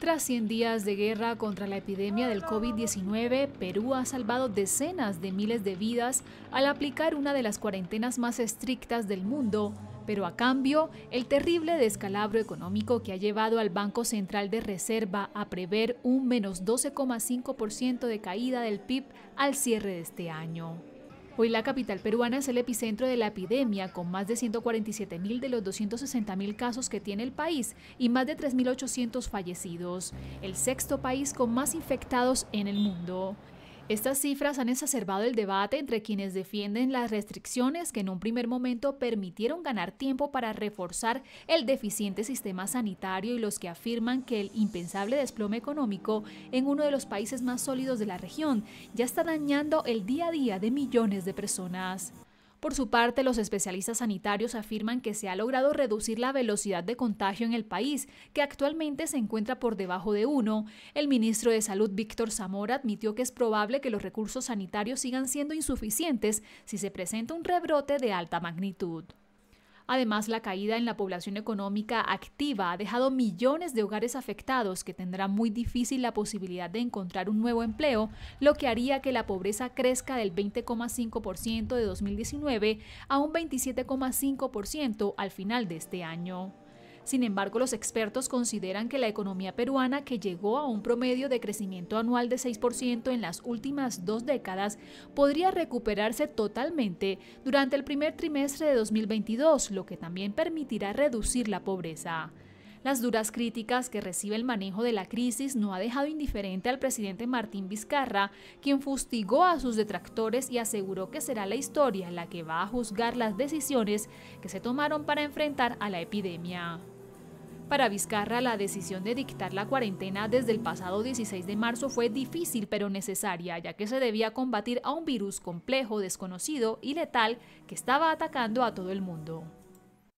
Tras 100 días de guerra contra la epidemia del COVID-19, Perú ha salvado decenas de miles de vidas al aplicar una de las cuarentenas más estrictas del mundo, pero a cambio, el terrible descalabro económico que ha llevado al Banco Central de Reserva a prever un menos 12,5% de caída del PIB al cierre de este año. Hoy la capital peruana es el epicentro de la epidemia, con más de 147.000 de los 260.000 casos que tiene el país y más de 3.800 fallecidos, el sexto país con más infectados en el mundo. Estas cifras han exacerbado el debate entre quienes defienden las restricciones que en un primer momento permitieron ganar tiempo para reforzar el deficiente sistema sanitario y los que afirman que el impensable desplome económico en uno de los países más sólidos de la región ya está dañando el día a día de millones de personas. Por su parte, los especialistas sanitarios afirman que se ha logrado reducir la velocidad de contagio en el país, que actualmente se encuentra por debajo de uno. El ministro de Salud, Víctor Zamora, admitió que es probable que los recursos sanitarios sigan siendo insuficientes si se presenta un rebrote de alta magnitud. Además, la caída en la población económica activa ha dejado millones de hogares afectados que tendrán muy difícil la posibilidad de encontrar un nuevo empleo, lo que haría que la pobreza crezca del 20,5% de 2019 a un 27,5% al final de este año. Sin embargo, los expertos consideran que la economía peruana, que llegó a un promedio de crecimiento anual de 6% en las últimas dos décadas, podría recuperarse totalmente durante el primer trimestre de 2022, lo que también permitirá reducir la pobreza. Las duras críticas que recibe el manejo de la crisis no ha dejado indiferente al presidente Martín Vizcarra, quien fustigó a sus detractores y aseguró que será la historia la que va a juzgar las decisiones que se tomaron para enfrentar a la epidemia. Para Vizcarra, la decisión de dictar la cuarentena desde el pasado 16 de marzo fue difícil pero necesaria, ya que se debía combatir a un virus complejo, desconocido y letal que estaba atacando a todo el mundo.